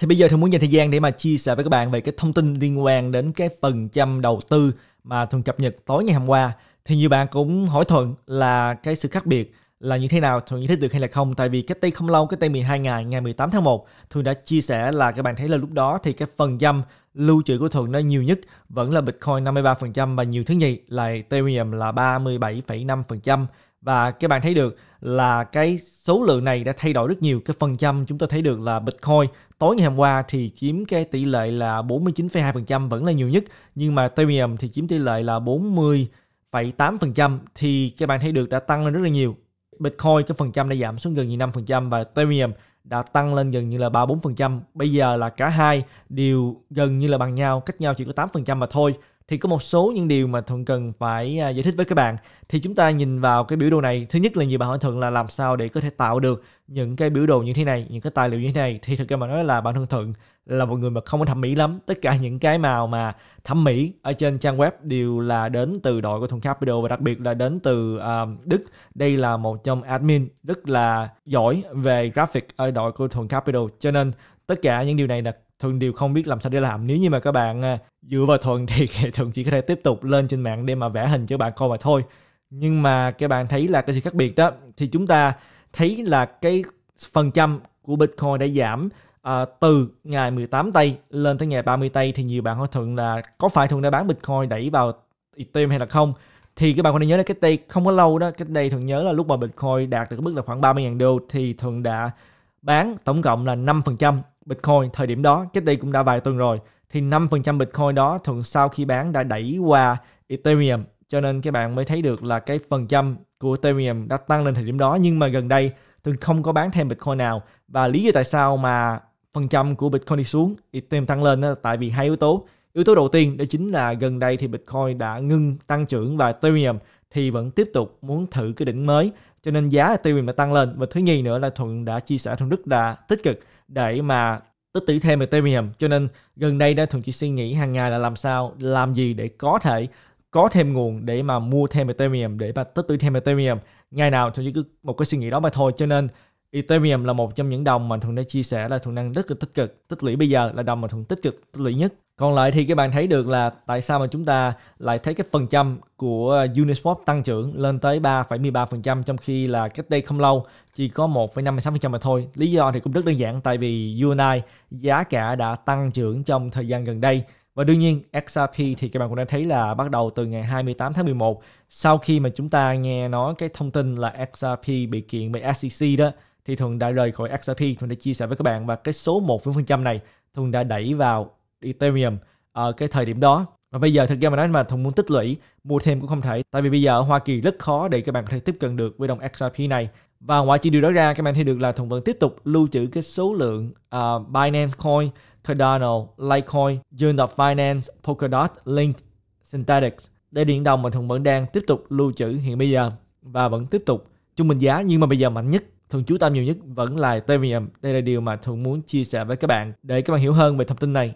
Thì bây giờ Thuận muốn dành thời gian để mà chia sẻ với các bạn về cái thông tin liên quan đến cái phần trăm đầu tư mà Thuận cập nhật tối ngày hôm qua. Thì nhiều bạn cũng hỏi Thuận là cái sự khác biệt là như thế nào, Thuận như thế được hay là không tại vì cách đây không lâu, cách đây 12 ngày, ngày 18 tháng 1 Thuận đã chia sẻ là các bạn thấy là lúc đó thì cái phần trăm lưu trữ của Thuận nó nhiều nhất vẫn là Bitcoin 53% và nhiều thứ nhì là Ethereum là 37,5% và các bạn thấy được là cái số lượng này đã thay đổi rất nhiều cái phần trăm chúng ta thấy được là Bitcoin Tối ngày hôm qua thì chiếm cái tỷ lệ là 49,2% vẫn là nhiều nhất, nhưng mà Ethereum thì chiếm tỷ lệ là 40,8% thì các bạn thấy được đã tăng lên rất là nhiều. Bitcoin cái phần trăm đã giảm xuống gần như 5% và Ethereum đã tăng lên gần như là 3-4%. Bây giờ là cả hai đều gần như là bằng nhau, cách nhau chỉ có 8% mà thôi thì có một số những điều mà thuận cần phải à, giải thích với các bạn thì chúng ta nhìn vào cái biểu đồ này thứ nhất là nhiều bạn hỏi thuận là làm sao để có thể tạo được những cái biểu đồ như thế này những cái tài liệu như thế này thì thực ra mà nói là bản thân thuận là một người mà không có thẩm mỹ lắm tất cả những cái màu mà thẩm mỹ ở trên trang web đều là đến từ đội của thuận capital và đặc biệt là đến từ uh, đức đây là một trong admin rất là giỏi về graphic ở đội của thuận capital cho nên tất cả những điều này là thuận đều không biết làm sao để làm nếu như mà các bạn à, dựa vào thuận thì hệ thường chỉ có thể tiếp tục lên trên mạng để mà vẽ hình cho bạn coi mà thôi nhưng mà các bạn thấy là cái sự khác biệt đó thì chúng ta thấy là cái phần trăm của Bitcoin đã giảm à, từ ngày 18 tây lên tới ngày 30 tây thì nhiều bạn hỏi thuận là có phải thuận đã bán Bitcoin đẩy vào Ethereum hay là không thì các bạn có nên nhớ là cái đây không có lâu đó cái đây thường nhớ là lúc mà Bitcoin đạt được mức là khoảng 30.000 đô thì thường đã bán tổng cộng là 5% Bitcoin thời điểm đó cái đây cũng đã vài tuần rồi thì 5% Bitcoin đó thường sau khi bán đã đẩy qua Ethereum cho nên các bạn mới thấy được là cái phần trăm của Ethereum đã tăng lên thời điểm đó nhưng mà gần đây thường không có bán thêm Bitcoin nào và lý do tại sao mà phần trăm của Bitcoin đi xuống Ethereum tăng lên đó, tại vì hai yếu tố yếu tố đầu tiên đó chính là gần đây thì Bitcoin đã ngưng tăng trưởng và Ethereum thì vẫn tiếp tục muốn thử cái đỉnh mới cho nên giá Ethereum đã tăng lên và thứ nhì nữa là Thuận đã chia sẻ Thuận đức đã tích cực để mà tích tỷ thêm Ethereum cho nên gần đây đã thường chỉ suy nghĩ hàng ngày là làm sao làm gì để có thể có thêm nguồn để mà mua thêm Ethereum để mà tích trữ thêm Ethereum ngày nào thường chỉ cứ một cái suy nghĩ đó mà thôi cho nên Ethereum là một trong những đồng mà thường đã chia sẻ là thường đang rất là tích cực tích lũy bây giờ là đồng mà thường tích cực tích lũy nhất còn lại thì các bạn thấy được là tại sao mà chúng ta lại thấy cái phần trăm của Uniswap tăng trưởng lên tới 3,13% trong khi là cách đây không lâu chỉ có 1,56% mà thôi. Lý do thì cũng rất đơn giản tại vì UNI giá cả đã tăng trưởng trong thời gian gần đây. Và đương nhiên XRP thì các bạn cũng đã thấy là bắt đầu từ ngày 28 tháng 11 sau khi mà chúng ta nghe nói cái thông tin là XRP bị kiện bởi SEC đó thì Thuận đã rời khỏi XRP, Thuận đã chia sẻ với các bạn và cái số 1% này Thuận đã đẩy vào Ethereum ở ờ, cái thời điểm đó và bây giờ thực ra mà nói mà thùng muốn tích lũy mua thêm cũng không thể tại vì bây giờ ở Hoa Kỳ rất khó để các bạn có thể tiếp cận được với đồng XRP này và ngoại trừ điều đó ra các bạn thấy được là thùng vẫn tiếp tục lưu trữ cái số lượng uh, Binance Coin, Cardano, Litecoin, Unit Finance, Polkadot, Link, Synthetics để điện đồng mà thùng vẫn đang tiếp tục lưu trữ hiện bây giờ và vẫn tiếp tục trung bình giá nhưng mà bây giờ mạnh nhất thường chú tâm nhiều nhất vẫn là Ethereum. Đây là điều mà thường muốn chia sẻ với các bạn để các bạn hiểu hơn về thông tin này.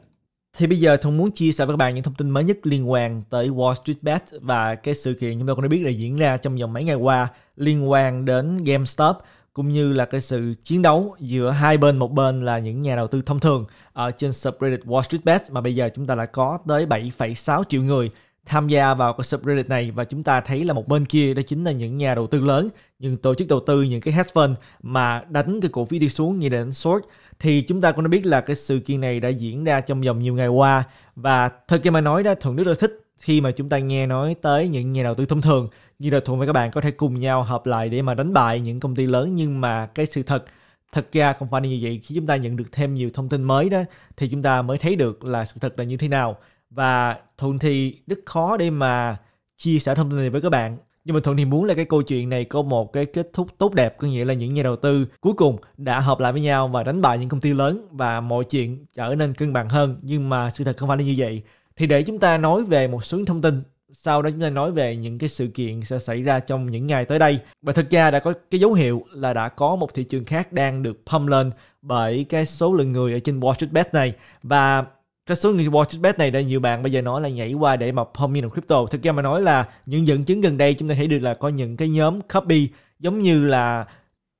Thì bây giờ Thông muốn chia sẻ với các bạn những thông tin mới nhất liên quan tới Wall Street Bet và cái sự kiện chúng ta cũng đã biết là diễn ra trong vòng mấy ngày qua liên quan đến GameStop cũng như là cái sự chiến đấu giữa hai bên một bên là những nhà đầu tư thông thường ở trên subreddit Wall Street Bet mà bây giờ chúng ta đã có tới 7,6 triệu người tham gia vào cái subreddit này và chúng ta thấy là một bên kia đó chính là những nhà đầu tư lớn, những tổ chức đầu tư, những cái hedge fund mà đánh cái cổ phiếu đi xuống như là đánh short thì chúng ta cũng đã biết là cái sự kiện này đã diễn ra trong vòng nhiều ngày qua và thật ra mà nói đó thuận đức rất thích khi mà chúng ta nghe nói tới những nhà đầu tư thông thường như là thuận với các bạn có thể cùng nhau hợp lại để mà đánh bại những công ty lớn nhưng mà cái sự thật thật ra không phải như vậy khi chúng ta nhận được thêm nhiều thông tin mới đó thì chúng ta mới thấy được là sự thật là như thế nào và thuận thì rất khó để mà chia sẻ thông tin này với các bạn nhưng mà thuận thì muốn là cái câu chuyện này có một cái kết thúc tốt đẹp có nghĩa là những nhà đầu tư cuối cùng đã hợp lại với nhau và đánh bại những công ty lớn và mọi chuyện trở nên cân bằng hơn nhưng mà sự thật không phải là như vậy thì để chúng ta nói về một số thông tin sau đó chúng ta nói về những cái sự kiện sẽ xảy ra trong những ngày tới đây và thực ra đã có cái dấu hiệu là đã có một thị trường khác đang được pump lên bởi cái số lượng người ở trên Wall Street Bet này và cái số người watch bet này đã nhiều bạn bây giờ nói là nhảy qua để mà pump in crypto thực ra mà nói là những dẫn chứng gần đây chúng ta thấy được là có những cái nhóm copy giống như là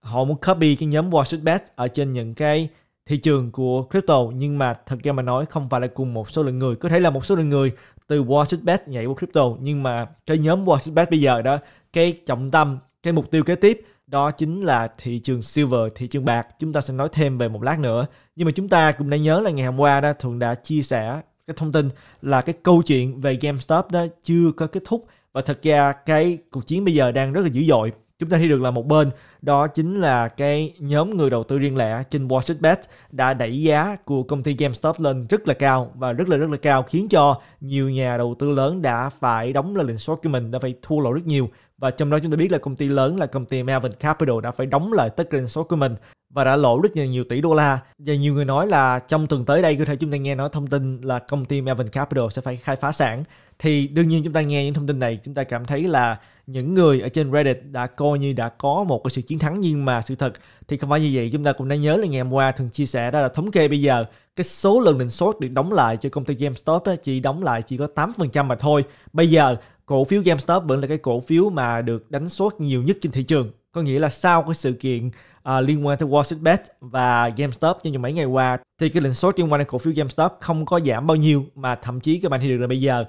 họ muốn copy cái nhóm watch bet ở trên những cái thị trường của crypto nhưng mà thật ra mà nói không phải là cùng một số lượng người có thể là một số lượng người từ Wall WallStreetBet nhảy vào crypto nhưng mà cái nhóm Wall WallStreetBet bây giờ đó cái trọng tâm cái mục tiêu kế tiếp đó chính là thị trường silver, thị trường bạc. Chúng ta sẽ nói thêm về một lát nữa. Nhưng mà chúng ta cũng đã nhớ là ngày hôm qua đó Thuận đã chia sẻ cái thông tin là cái câu chuyện về GameStop đó chưa có kết thúc và thật ra cái cuộc chiến bây giờ đang rất là dữ dội Chúng ta thấy được là một bên đó chính là cái nhóm người đầu tư riêng lẻ trên Wall Street Bet đã đẩy giá của công ty GameStop lên rất là cao và rất là rất là cao khiến cho nhiều nhà đầu tư lớn đã phải đóng lên lệnh short của mình đã phải thua lỗ rất nhiều và trong đó chúng ta biết là công ty lớn là công ty Melvin Capital đã phải đóng lại tất cả lệnh short của mình và đã lỗ rất nhiều, nhiều tỷ đô la. Và nhiều người nói là trong tuần tới đây, có thể chúng ta nghe nói thông tin là công ty Melvin Capital sẽ phải khai phá sản. Thì đương nhiên chúng ta nghe những thông tin này, chúng ta cảm thấy là những người ở trên Reddit đã coi như đã có một cái sự chiến thắng nhưng mà sự thật thì không phải như vậy. Chúng ta cũng đã nhớ là ngày hôm qua thường chia sẻ đó là thống kê bây giờ cái số lượng định sốt được đóng lại cho công ty GameStop ấy, chỉ đóng lại chỉ có 8% mà thôi. Bây giờ cổ phiếu GameStop vẫn là cái cổ phiếu mà được đánh sốt nhiều nhất trên thị trường có nghĩa là sau cái sự kiện uh, liên quan tới Wall Street Bet và GameStop trong những mấy ngày qua thì cái lệnh sốt liên quan đến cổ phiếu GameStop không có giảm bao nhiêu mà thậm chí các bạn thấy được là bây giờ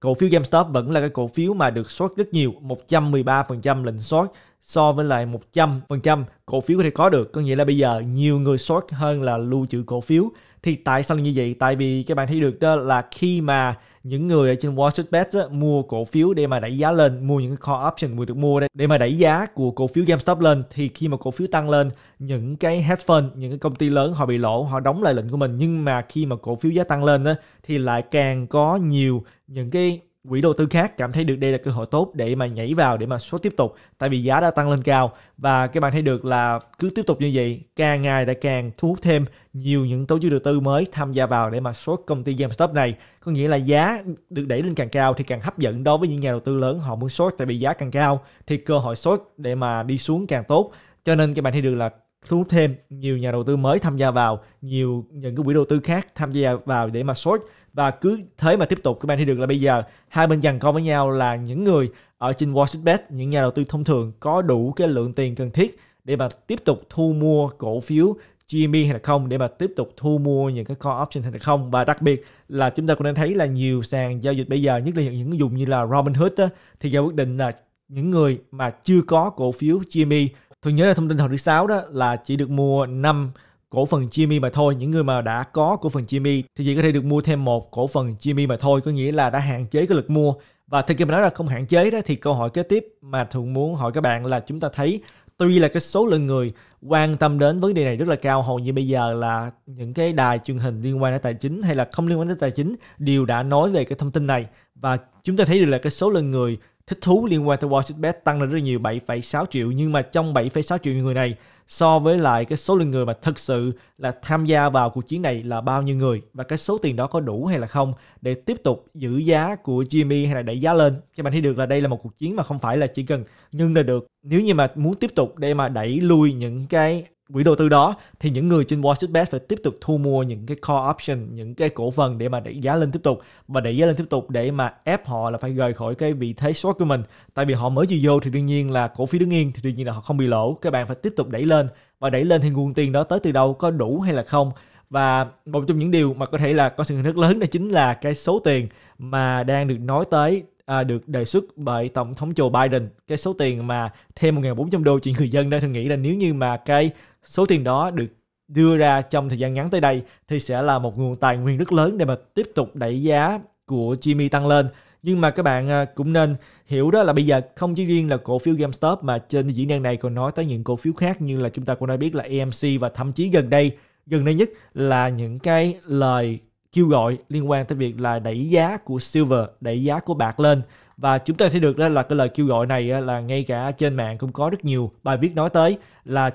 cổ phiếu GameStop vẫn là cái cổ phiếu mà được sốt rất nhiều 113% lệnh sốt so với lại 100% cổ phiếu có thể có được có nghĩa là bây giờ nhiều người sốt hơn là lưu trữ cổ phiếu thì tại sao như vậy tại vì các bạn thấy được đó là khi mà những người ở trên Wall Street Bet á, mua cổ phiếu để mà đẩy giá lên mua những cái call option vừa được mua để, để mà đẩy giá của cổ phiếu GameStop lên thì khi mà cổ phiếu tăng lên những cái hedge fund những cái công ty lớn họ bị lỗ họ đóng lợi nhuận của mình nhưng mà khi mà cổ phiếu giá tăng lên á, thì lại càng có nhiều những cái quỹ đầu tư khác cảm thấy được đây là cơ hội tốt để mà nhảy vào để mà số tiếp tục tại vì giá đã tăng lên cao và các bạn thấy được là cứ tiếp tục như vậy càng ngày đã càng thu hút thêm nhiều những tổ chức đầu tư mới tham gia vào để mà số công ty GameStop này có nghĩa là giá được đẩy lên càng cao thì càng hấp dẫn đối với những nhà đầu tư lớn họ muốn short tại vì giá càng cao thì cơ hội short để mà đi xuống càng tốt cho nên các bạn thấy được là thu hút thêm nhiều nhà đầu tư mới tham gia vào nhiều những cái quỹ đầu tư khác tham gia vào để mà short và cứ thế mà tiếp tục các bạn thấy được là bây giờ hai bên giằng co với nhau là những người ở trên Wall Street những nhà đầu tư thông thường có đủ cái lượng tiền cần thiết để mà tiếp tục thu mua cổ phiếu GM hay là không để mà tiếp tục thu mua những cái call option hay là không và đặc biệt là chúng ta cũng đang thấy là nhiều sàn giao dịch bây giờ nhất là những dùng như là Robinhood á, thì ra quyết định là những người mà chưa có cổ phiếu GME tôi nhớ là thông tin hồi thứ sáu đó là chỉ được mua 5 cổ phần Jimmy mà thôi những người mà đã có cổ phần Jimmy thì chỉ có thể được mua thêm một cổ phần Jimmy mà thôi có nghĩa là đã hạn chế cái lực mua và thực mà nói là không hạn chế đó thì câu hỏi kế tiếp mà thường muốn hỏi các bạn là chúng ta thấy tuy là cái số lượng người quan tâm đến vấn đề này rất là cao hầu như bây giờ là những cái đài truyền hình liên quan đến tài chính hay là không liên quan đến tài chính đều đã nói về cái thông tin này và chúng ta thấy được là cái số lượng người thích thú liên quan tới Wall WatchBet tăng lên rất nhiều 7,6 triệu nhưng mà trong 7,6 triệu người này so với lại cái số lượng người mà thực sự là tham gia vào cuộc chiến này là bao nhiêu người và cái số tiền đó có đủ hay là không để tiếp tục giữ giá của Jimmy e hay là đẩy giá lên các bạn thấy được là đây là một cuộc chiến mà không phải là chỉ cần nhưng là được nếu như mà muốn tiếp tục để mà đẩy lui những cái quỹ đầu tư đó thì những người trên Wall Street Bets phải tiếp tục thu mua những cái call option những cái cổ phần để mà đẩy giá lên tiếp tục và đẩy giá lên tiếp tục để mà ép họ là phải rời khỏi cái vị thế short của mình tại vì họ mới vừa vô thì đương nhiên là cổ phiếu đứng yên thì đương nhiên là họ không bị lỗ các bạn phải tiếp tục đẩy lên và đẩy lên thì nguồn tiền đó tới từ đâu có đủ hay là không và một trong những điều mà có thể là có sự hình thức lớn đó chính là cái số tiền mà đang được nói tới à, được đề xuất bởi tổng thống Joe Biden cái số tiền mà thêm 1.400 đô cho người dân đó thường nghĩ là nếu như mà cái số tiền đó được đưa ra trong thời gian ngắn tới đây thì sẽ là một nguồn tài nguyên rất lớn để mà tiếp tục đẩy giá của Jimmy tăng lên nhưng mà các bạn à, cũng nên hiểu đó là bây giờ không chỉ riêng là cổ phiếu GameStop mà trên diễn đàn này còn nói tới những cổ phiếu khác như là chúng ta cũng đã biết là AMC và thậm chí gần đây gần đây nhất là những cái lời kêu gọi liên quan tới việc là đẩy giá của silver, đẩy giá của bạc lên và chúng ta thấy được đó là cái lời kêu gọi này là ngay cả trên mạng cũng có rất nhiều bài viết nói tới là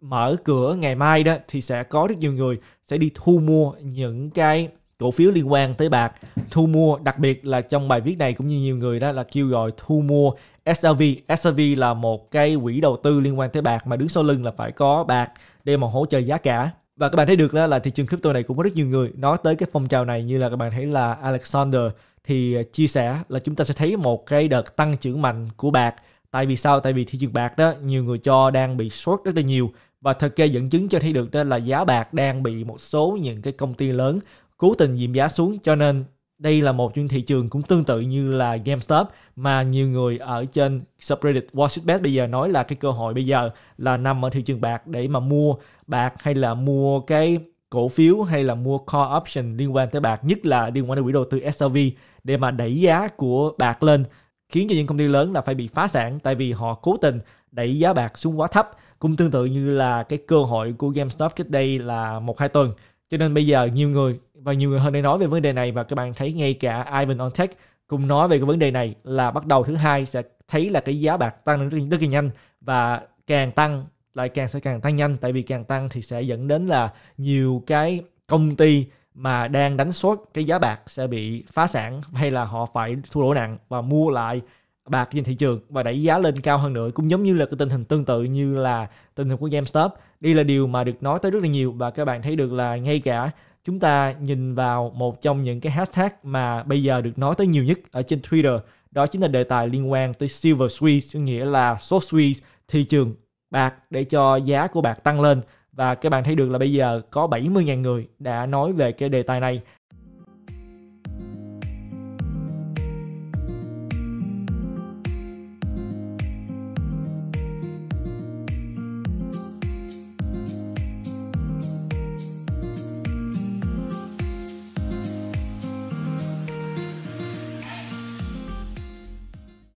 mở cửa ngày mai đó thì sẽ có rất nhiều người sẽ đi thu mua những cái cổ phiếu liên quan tới bạc thu mua đặc biệt là trong bài viết này cũng như nhiều người đó là kêu gọi thu mua SLV SLV là một cái quỹ đầu tư liên quan tới bạc mà đứng sau lưng là phải có bạc để mà hỗ trợ giá cả và các bạn thấy được là thị trường crypto này cũng có rất nhiều người nói tới cái phong trào này như là các bạn thấy là Alexander thì à, chia sẻ là chúng ta sẽ thấy một cái đợt tăng trưởng mạnh của bạc tại vì sao tại vì thị trường bạc đó nhiều người cho đang bị sốt rất là nhiều và thực kê dẫn chứng cho thấy được đó là giá bạc đang bị một số những cái công ty lớn cố tình dìm giá xuống cho nên đây là một chuyên thị trường cũng tương tự như là GameStop mà nhiều người ở trên subreddit Wall Street Bet bây giờ nói là cái cơ hội bây giờ là nằm ở thị trường bạc để mà mua bạc hay là mua cái cổ phiếu hay là mua call option liên quan tới bạc nhất là liên quan đến quỹ đầu tư SLV để mà đẩy giá của bạc lên khiến cho những công ty lớn là phải bị phá sản tại vì họ cố tình đẩy giá bạc xuống quá thấp cũng tương tự như là cái cơ hội của GameStop cách đây là một hai tuần cho nên bây giờ nhiều người và nhiều người hơn để nói về vấn đề này và các bạn thấy ngay cả Ivan Ontech cùng nói về cái vấn đề này là bắt đầu thứ hai sẽ thấy là cái giá bạc tăng rất, rất là nhanh và càng tăng lại càng sẽ càng tăng nhanh tại vì càng tăng thì sẽ dẫn đến là nhiều cái công ty mà đang đánh sốt cái giá bạc sẽ bị phá sản hay là họ phải thua lỗ nặng và mua lại bạc trên thị trường và đẩy giá lên cao hơn nữa cũng giống như là cái tình hình tương tự như là tình hình của GameStop đây là điều mà được nói tới rất là nhiều và các bạn thấy được là ngay cả chúng ta nhìn vào một trong những cái hashtag mà bây giờ được nói tới nhiều nhất ở trên Twitter đó chính là đề tài liên quan tới Silver Squeeze nghĩa là số squeeze thị trường bạc để cho giá của bạc tăng lên và các bạn thấy được là bây giờ có 70.000 người đã nói về cái đề tài này